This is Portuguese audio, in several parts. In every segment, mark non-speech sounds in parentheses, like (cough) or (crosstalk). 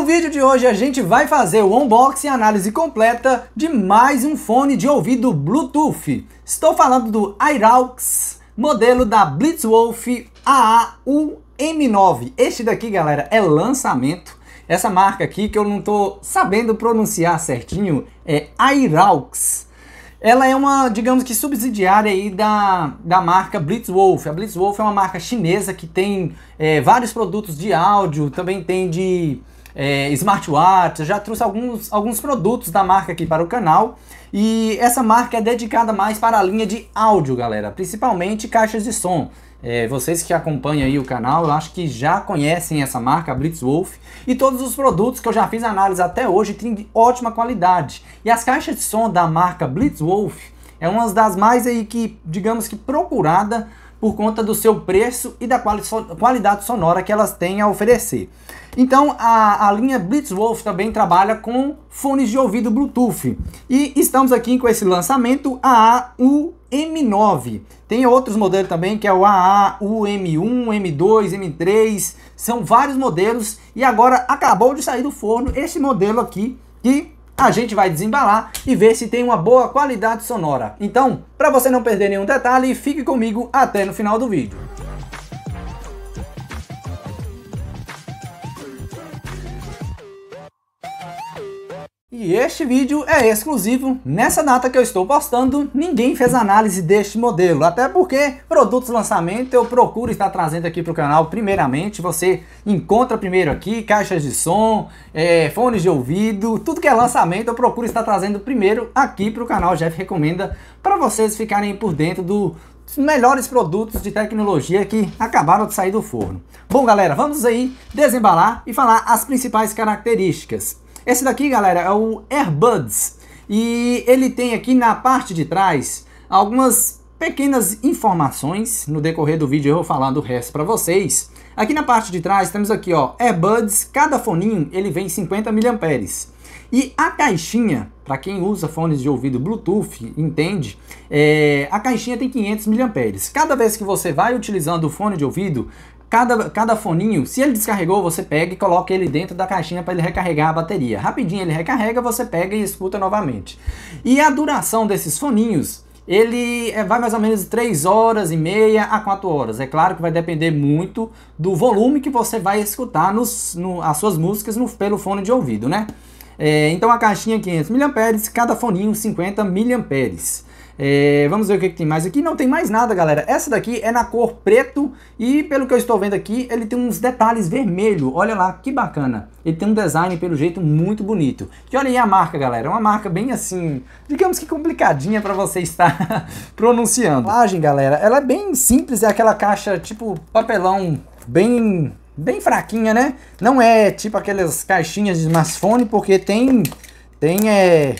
No vídeo de hoje a gente vai fazer o unboxing e análise completa de mais um fone de ouvido Bluetooth. Estou falando do Airaux, modelo da Blitzwolf AAU-M9. Este daqui, galera, é lançamento. Essa marca aqui que eu não estou sabendo pronunciar certinho é Airaux. Ela é uma, digamos que subsidiária aí da, da marca Blitzwolf. A Blitzwolf é uma marca chinesa que tem é, vários produtos de áudio, também tem de é, smartwatch, já trouxe alguns, alguns produtos da marca aqui para o canal. E essa marca é dedicada mais para a linha de áudio, galera, principalmente caixas de som. É, vocês que acompanham aí o canal, eu acho que já conhecem essa marca, a Blitzwolf, e todos os produtos que eu já fiz análise até hoje têm de ótima qualidade. E as caixas de som da marca Blitzwolf é uma das mais aí que, digamos que procurada por conta do seu preço e da quali qualidade sonora que elas têm a oferecer. Então a, a linha Blitzwolf também trabalha com fones de ouvido Bluetooth. E estamos aqui com esse lançamento AAU-M9. Tem outros modelos também, que é o AAU-M1, M2, M3. São vários modelos. E agora acabou de sair do forno esse modelo aqui, que a gente vai desembalar e ver se tem uma boa qualidade sonora. Então, para você não perder nenhum detalhe, fique comigo até no final do vídeo. E este vídeo é exclusivo. Nessa data que eu estou postando, ninguém fez análise deste modelo. Até porque produtos lançamento eu procuro estar trazendo aqui para o canal primeiramente. Você encontra primeiro aqui caixas de som, é, fones de ouvido, tudo que é lançamento eu procuro estar trazendo primeiro aqui para o canal. Jeff recomenda para vocês ficarem por dentro do, melhores produtos de tecnologia que acabaram de sair do forno. Bom galera, vamos aí desembalar e falar as principais características. Esse daqui, galera, é o Airbuds. E ele tem aqui na parte de trás algumas pequenas informações. No decorrer do vídeo eu vou falar do resto para vocês. Aqui na parte de trás temos aqui, ó, Airbuds. Cada foninho ele vem 50 mAh. E a caixinha, para quem usa fones de ouvido Bluetooth, entende, é, a caixinha tem 500 mAh. Cada vez que você vai utilizando o fone de ouvido, Cada, cada foninho, se ele descarregou, você pega e coloca ele dentro da caixinha para ele recarregar a bateria. Rapidinho ele recarrega, você pega e escuta novamente. E a duração desses foninhos ele é, vai mais ou menos de 3 horas e meia a 4 horas. É claro que vai depender muito do volume que você vai escutar nos, no, as suas músicas no, pelo fone de ouvido, né? É, então a caixinha 500 é mAh, cada foninho 50 mAh. É, vamos ver o que, que, tem mais aqui. Não tem mais nada, galera. Essa daqui é na cor preto e pelo que eu estou vendo aqui, ele tem uns detalhes vermelho. Olha lá, que bacana. Ele tem um design, pelo jeito, muito bonito. E olha aí a marca, galera. É Uma marca bem assim, digamos que complicadinha para você estar (laughs) pronunciando. A embalagem, galera, ela é bem simples. É aquela caixa tipo papelão bem... Bem fraquinha, né? Não é tipo aquelas caixinhas de smartphone, porque tem tem é,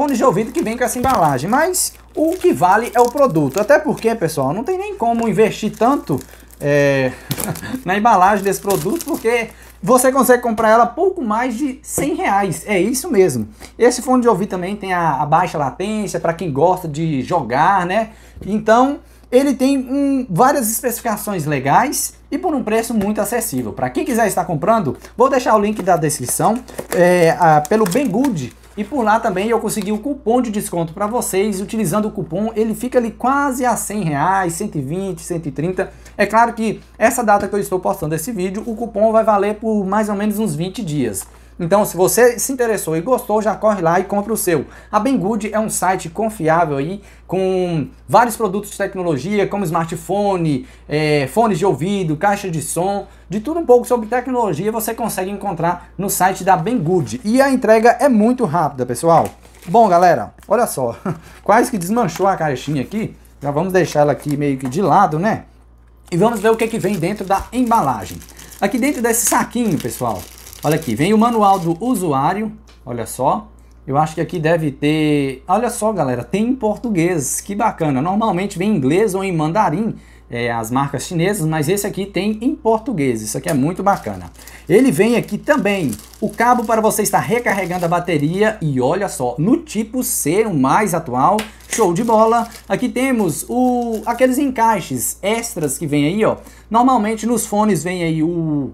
fones de ouvido que vem com essa embalagem, mas o que vale é o produto. Até porque, pessoal, não tem nem como investir tanto é, (laughs) na embalagem desse produto, porque você consegue comprar ela pouco mais de 100 reais. É isso mesmo. Esse fone de ouvido também tem a, a baixa latência para quem gosta de jogar, né? Então ele tem um, várias especificações legais e por um preço muito acessível. Para quem quiser estar comprando, vou deixar o link da descrição é, a, pelo Banggood. E por lá também eu consegui o um cupom de desconto para vocês. Utilizando o cupom, ele fica ali quase a 100 reais, 120, 130. É claro que essa data que eu estou postando esse vídeo, o cupom vai valer por mais ou menos uns 20 dias. Então, se você se interessou e gostou, já corre lá e compra o seu. A Banggood é um site confiável aí, com vários produtos de tecnologia, como smartphone, é, fones de ouvido, caixa de som, de tudo um pouco sobre tecnologia você consegue encontrar no site da Banggood. E a entrega é muito rápida, pessoal. Bom, galera, olha só, (laughs) quase que desmanchou a caixinha aqui. Já vamos deixar ela aqui meio que de lado, né? E vamos ver o que, que vem dentro da embalagem. Aqui dentro desse saquinho, pessoal, Olha aqui, vem o manual do usuário, olha só. Eu acho que aqui deve ter... Olha só, galera, tem em português, que bacana. Normalmente vem em inglês ou em mandarim, é, as marcas chinesas, mas esse aqui tem em português, isso aqui é muito bacana. Ele vem aqui também, o cabo para você estar recarregando a bateria e olha só, no tipo C, o mais atual, show de bola. Aqui temos o, aqueles encaixes extras que vem aí, ó. Normalmente nos fones vem aí o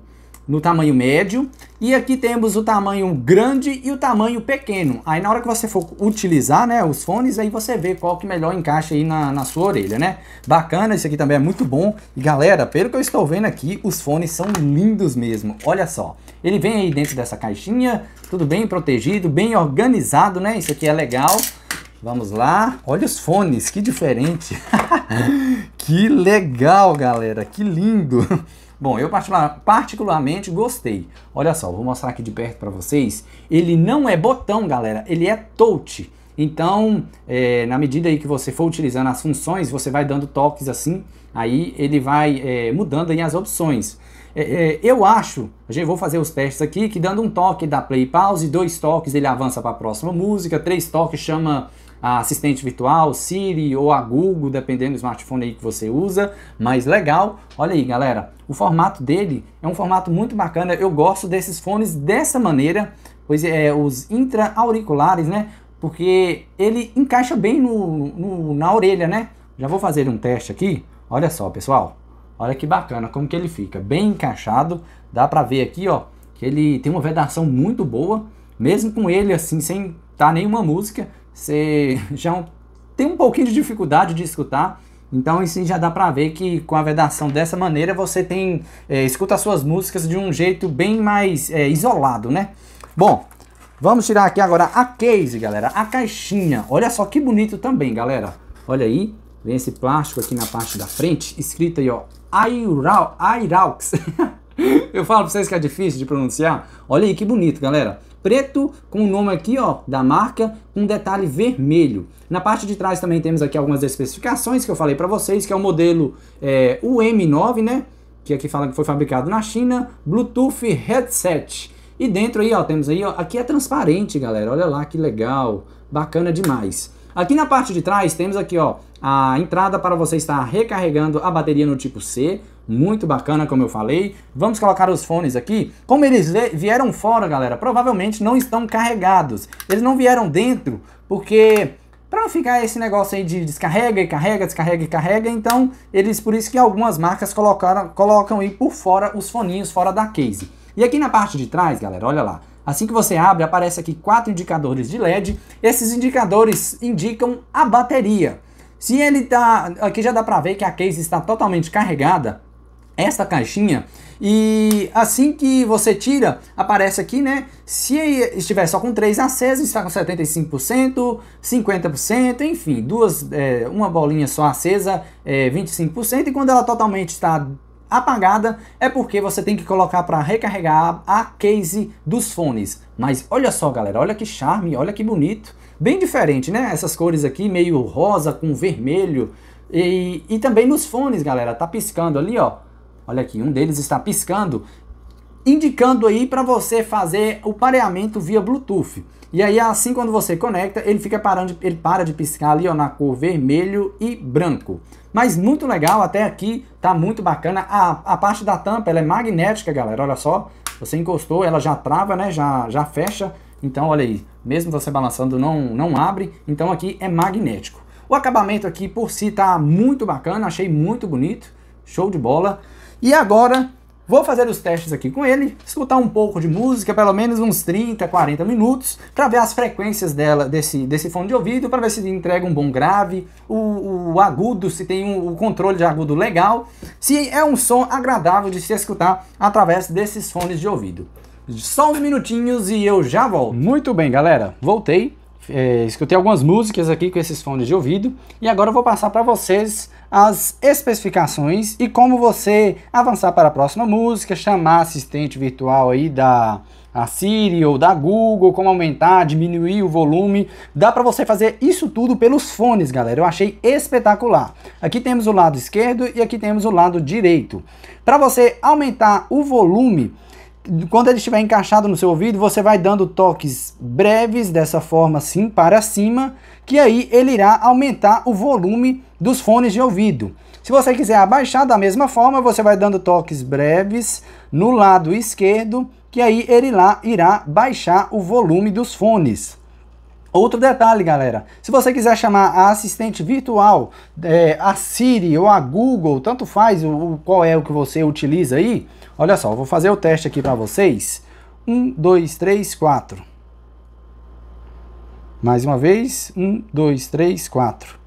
no tamanho médio. E aqui temos o tamanho grande e o tamanho pequeno. Aí na hora que você for utilizar né, os fones, aí você vê qual que melhor encaixa aí na, na sua orelha, né? Bacana, esse aqui também é muito bom. E galera, pelo que eu estou vendo aqui, os fones são lindos mesmo. Olha só, ele vem aí dentro dessa caixinha, tudo bem protegido, bem organizado, né? Isso aqui é legal. Vamos lá, olha os fones, que diferente. (laughs) que legal, galera, que lindo. Bom, eu particularmente gostei. Olha só, vou mostrar aqui de perto para vocês. Ele não é botão, galera, ele é touch. Então, é, na medida aí que você for utilizando as funções, você vai dando toques assim, aí ele vai é, mudando aí as opções. É, é eu acho, a gente vou fazer os testes aqui, que dando um toque dá play e pause, dois toques ele avança para a próxima música, três toques chama a assistente virtual, Siri ou a Google, dependendo do smartphone aí que você usa. Mas legal, olha aí galera, o formato dele é um formato muito bacana. Eu gosto desses fones dessa maneira, pois é, os intra-auriculares, né? Porque ele encaixa bem no, no, na orelha, né? Já vou fazer um teste aqui. Olha só, pessoal. Olha que bacana como que ele fica, bem encaixado. Dá pra ver aqui, ó, que ele tem uma vedação muito boa. Mesmo com ele assim, sem tá nenhuma música, você já tem um pouquinho de dificuldade de escutar. Então, isso já dá pra ver que com a vedação dessa maneira você tem é, escuta suas músicas de um jeito bem mais é, isolado, né? Bom, vamos tirar aqui agora a case, galera, a caixinha. Olha só que bonito também, galera. Olha aí, vem esse plástico aqui na parte da frente, escrito aí, ó, Airaux. (laughs) Eu falo pra vocês que é difícil de pronunciar. Olha aí que bonito, galera preto com o nome aqui ó da marca, com um detalhe vermelho. Na parte de trás também temos aqui algumas especificações que eu falei para vocês, que é o modelo é, UM9, né? Que aqui fala que foi fabricado na China, Bluetooth headset. E dentro aí, ó, temos aí, ó, aqui é transparente, galera. Olha lá que legal, bacana demais. Aqui na parte de trás temos aqui ó, a entrada para você estar recarregando a bateria no tipo C, muito bacana como eu falei. Vamos colocar os fones aqui. Como eles vieram fora, galera, provavelmente não estão carregados. Eles não vieram dentro porque para não ficar esse negócio aí de descarrega e carrega, descarrega e carrega, então eles por isso que algumas marcas colocaram, colocam aí por fora os foninhos fora da case. E aqui na parte de trás, galera, olha lá, Assim que você abre, aparece aqui quatro indicadores de LED. Esses indicadores indicam a bateria. Se ele tá, aqui já dá para ver que a case está totalmente carregada, esta caixinha, e assim que você tira, aparece aqui, né? Se estiver só com três acesos, está com 75%, 50%, enfim, duas, é, uma bolinha só acesa, é, 25%, e quando ela totalmente está apagada é porque você tem que colocar para recarregar a case dos fones. Mas olha só, galera, olha que charme, olha que bonito. Bem diferente, né? Essas cores aqui, meio rosa com vermelho. E, e também nos fones, galera, tá piscando ali, ó. Olha aqui, um deles está piscando indicando aí para você fazer o pareamento via Bluetooth. E aí assim quando você conecta, ele fica parando, de, ele para de piscar ali ó, na cor vermelho e branco. Mas muito legal, até aqui tá muito bacana. A, a parte da tampa, ela é magnética, galera, olha só. Você encostou, ela já trava, né, já, já fecha. Então olha aí, mesmo você balançando não, não abre, então aqui é magnético. O acabamento aqui por si tá muito bacana, achei muito bonito, show de bola. E agora Vou fazer os testes aqui com ele, escutar um pouco de música, pelo menos uns 30, 40 minutos, para ver as frequências dela desse, desse fone de ouvido, para ver se entrega um bom grave, o, o agudo, se tem o um, um controle de agudo legal, se é um som agradável de se escutar através desses fones de ouvido. Só uns minutinhos e eu já volto. Muito bem, galera, voltei é, escutei algumas músicas aqui com esses fones de ouvido e agora eu vou passar para vocês as especificações e como você avançar para a próxima música, chamar assistente virtual aí da a Siri ou da Google, como aumentar, diminuir o volume. Dá para você fazer isso tudo pelos fones, galera. Eu achei espetacular. Aqui temos o lado esquerdo e aqui temos o lado direito. Para você aumentar o volume, quando ele estiver encaixado no seu ouvido, você vai dando toques breves, dessa forma assim, para cima, que aí ele irá aumentar o volume dos fones de ouvido. Se você quiser abaixar da mesma forma, você vai dando toques breves no lado esquerdo, que aí ele lá irá baixar o volume dos fones. Outro detalhe, galera, se você quiser chamar a assistente virtual, é, a Siri ou a Google, tanto faz o, o, qual é o que você utiliza aí, olha só, vou fazer o teste aqui para vocês. Um, dois, três, quatro. Mais uma vez, um, dois, três, quatro.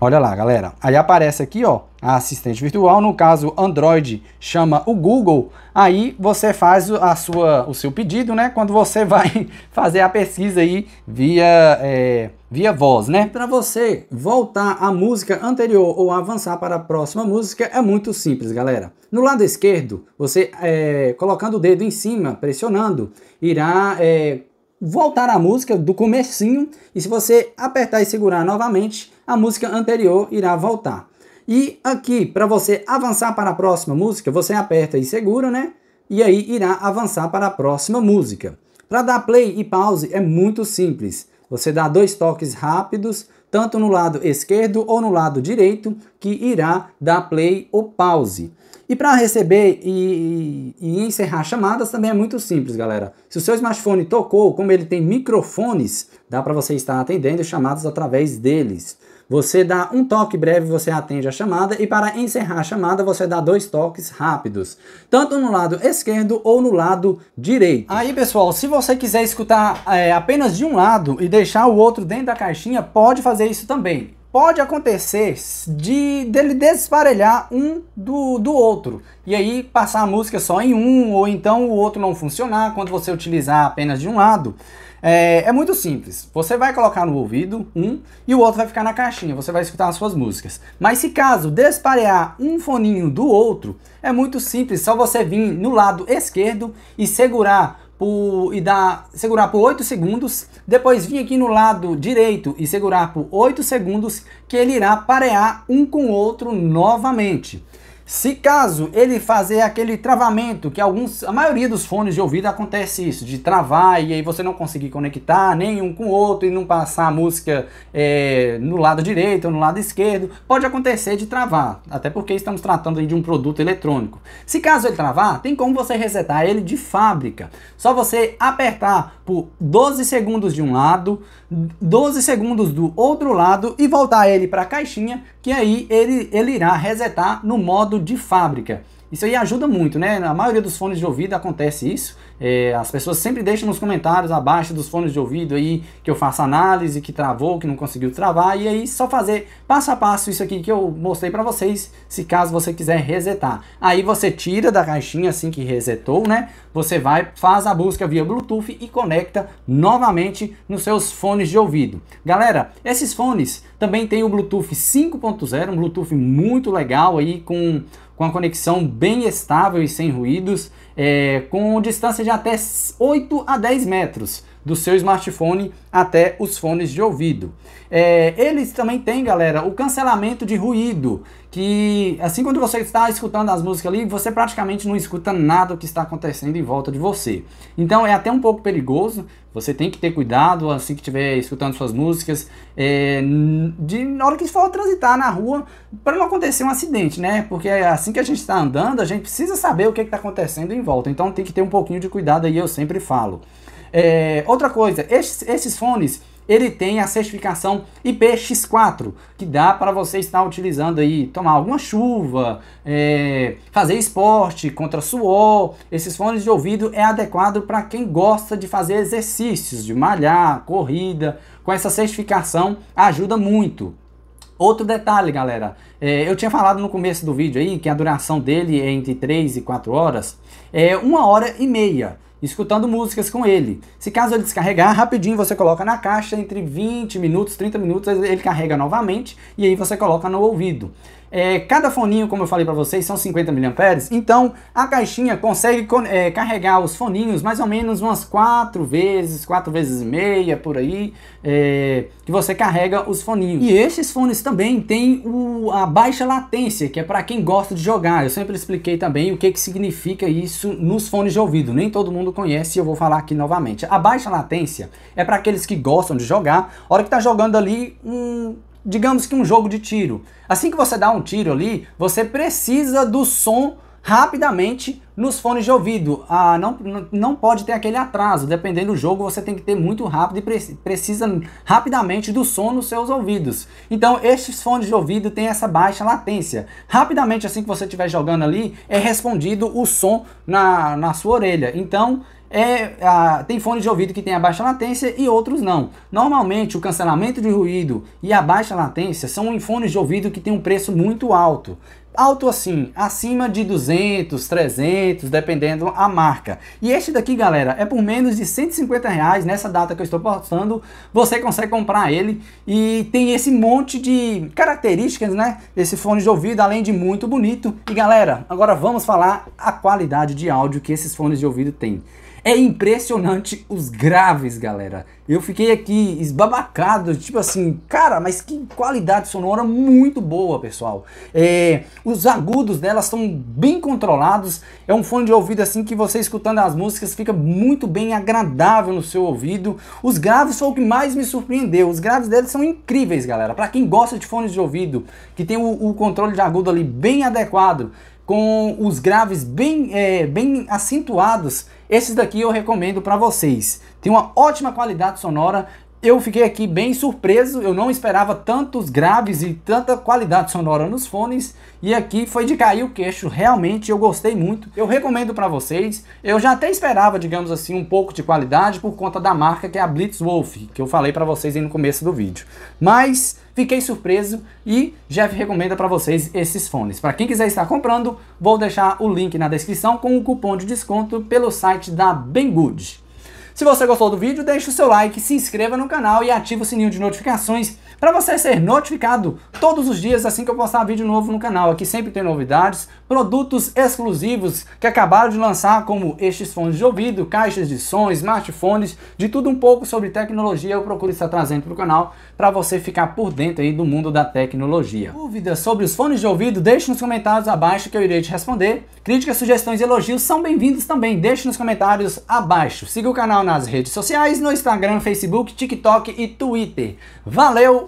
Olha lá, galera. Aí aparece aqui, ó, a assistente virtual, no caso Android, chama o Google. Aí você faz a sua, o seu pedido, né? Quando você (laughs) vai fazer a pesquisa aí via, é, via voz, né? Para você voltar à música anterior ou avançar para a próxima música é muito simples, galera. No lado esquerdo, você é, colocando o dedo em cima, pressionando, irá é, voltar à música do comecinho. E se você apertar e segurar novamente a música anterior irá voltar. E aqui, para você avançar para a próxima música, você aperta e segura, né? E aí irá avançar para a próxima música. Para dar play e pause é muito simples. Você dá dois toques rápidos, tanto no lado esquerdo ou no lado direito, que irá dar play ou pause. E para receber e, e, encerrar chamadas também é muito simples, galera. Se o seu smartphone tocou, como ele tem microfones, dá para você estar atendendo chamadas através deles. Você dá um toque breve, você atende a chamada e para encerrar a chamada você dá dois toques rápidos, tanto no lado esquerdo ou no lado direito. Aí pessoal, se você quiser escutar é, apenas de um lado e deixar o outro dentro da caixinha, pode fazer isso também pode acontecer de dele desparelhar um do, do outro e aí passar a música só em um ou então o outro não funcionar quando você utilizar apenas de um lado. É, é, muito simples. Você vai colocar no ouvido um e o outro vai ficar na caixinha, você vai escutar as suas músicas. Mas se caso desparear um foninho do outro, é muito simples, só você vir no lado esquerdo e segurar por, e dar, segurar por 8 segundos, depois vir aqui no lado direito e segurar por 8 segundos, que ele irá parear um com o outro novamente. Se caso ele fazer aquele travamento, que alguns, a maioria dos fones de ouvido acontece isso, de travar e aí você não conseguir conectar nenhum com o outro e não passar a música é, no lado direito ou no lado esquerdo, pode acontecer de travar, até porque estamos tratando de um produto eletrônico. Se caso ele travar, tem como você resetar ele de fábrica. Só você apertar por 12 segundos de um lado, 12 segundos do outro lado e voltar ele para a caixinha, que aí ele, ele irá resetar no modo de fábrica. Isso aí ajuda muito, né? Na maioria dos fones de ouvido acontece isso. É, as pessoas sempre deixam nos comentários abaixo dos fones de ouvido aí que eu faço análise, que travou, que não conseguiu travar. E aí só fazer passo a passo isso aqui que eu mostrei para vocês, se caso você quiser resetar. Aí você tira da caixinha assim que resetou, né? Você vai, faz a busca via Bluetooth e conecta novamente nos seus fones de ouvido. Galera, esses fones também tem o Bluetooth 5.0, um Bluetooth muito legal aí com com a conexão bem estável e sem ruídos, é, com distância de até 8 a 10 metros, do seu smartphone até os fones de ouvido. É, eles também têm, galera, o cancelamento de ruído, que assim quando você está escutando as músicas ali, você praticamente não escuta nada do que está acontecendo em volta de você. Então é até um pouco perigoso, você tem que ter cuidado assim que estiver escutando suas músicas, é, de, na hora que for transitar na rua, para não acontecer um acidente, né? Porque assim que a gente está andando, a gente precisa saber o que está acontecendo em volta, então tem que ter um pouquinho de cuidado aí, eu sempre falo. É, outra coisa, esses, esses fones ele tem a certificação IPX4, que dá para você estar utilizando aí, tomar alguma chuva, é, fazer esporte contra suor. Esses fones de ouvido é adequado para quem gosta de fazer exercícios, de malhar, corrida. Com essa certificação ajuda muito. Outro detalhe, galera, é, eu tinha falado no começo do vídeo aí que a duração dele é entre 3 e 4 horas, é uma hora e meia, escutando músicas com ele. Se caso ele descarregar, rapidinho você coloca na caixa, entre 20 minutos, 30 minutos, ele carrega novamente e aí você coloca no ouvido. É, cada foninho, como eu falei para vocês, são 50 mAh, então a caixinha consegue é, carregar os foninhos mais ou menos umas 4 vezes, 4 vezes e meia, por aí, é, que você carrega os foninhos. E esses fones também têm o, a baixa latência, que é para quem gosta de jogar. Eu sempre expliquei também o que, que significa isso nos fones de ouvido. Nem todo mundo conhece e eu vou falar aqui novamente. A baixa latência é para aqueles que gostam de jogar, hora que está jogando ali um digamos que um jogo de tiro. Assim que você dá um tiro ali, você precisa do som rapidamente nos fones de ouvido. Ah, não, não pode ter aquele atraso, dependendo do jogo, você tem que ter muito rápido e precisa rapidamente do som nos seus ouvidos. Então, estes fones de ouvido têm essa baixa latência. Rapidamente, assim que você estiver jogando ali, é respondido o som na, na sua orelha. Então, é, a, ah, tem fones de ouvido que tem a baixa latência e outros não. Normalmente o cancelamento de ruído e a baixa latência são em fones de ouvido que tem um preço muito alto. Alto assim, acima de 200, 300, dependendo a marca. E este daqui, galera, é por menos de 150 reais. Nessa data que eu estou postando, você consegue comprar ele. E tem esse monte de características, né? Esse fone de ouvido, além de muito bonito. E galera, agora vamos falar a qualidade de áudio que esses fones de ouvido têm. É impressionante os graves, galera. Eu fiquei aqui esbabacado, tipo assim, cara, mas que qualidade sonora muito boa, pessoal. É, os agudos dela são bem controlados. É um fone de ouvido assim que você escutando as músicas fica muito bem agradável no seu ouvido. Os graves foi o que mais me surpreendeu. Os graves dela são incríveis, galera. Para quem gosta de fones de ouvido, que tem o, o controle de agudo ali bem adequado, com os graves bem, é, bem acentuados esses daqui eu recomendo para vocês. Tem uma ótima qualidade sonora. Eu fiquei aqui bem surpreso, eu não esperava tantos graves e tanta qualidade sonora nos fones, e aqui foi de cair o queixo, realmente eu gostei muito. Eu recomendo para vocês. Eu já até esperava, digamos assim, um pouco de qualidade por conta da marca que é a Blitzwolf, que eu falei para vocês aí no começo do vídeo. Mas Fiquei surpreso e Jeff recomenda para vocês esses fones. Para quem quiser estar comprando, vou deixar o link na descrição com o um cupom de desconto pelo site da Banggood. Se você gostou do vídeo, deixe o seu like, se inscreva no canal e ative o sininho de notificações para você ser notificado todos os dias assim que eu postar vídeo novo no canal. Aqui sempre tem novidades, produtos exclusivos que acabaram de lançar, como estes fones de ouvido, caixas de som, smartphones, de tudo um pouco sobre tecnologia eu procuro estar trazendo para o canal para você ficar por dentro aí do mundo da tecnologia. Dúvidas sobre os fones de ouvido, deixe nos comentários abaixo que eu irei te responder. Críticas, sugestões e elogios são bem-vindos também, deixe nos comentários abaixo. Siga o canal nas redes sociais, no Instagram, Facebook, TikTok e Twitter. Valeu!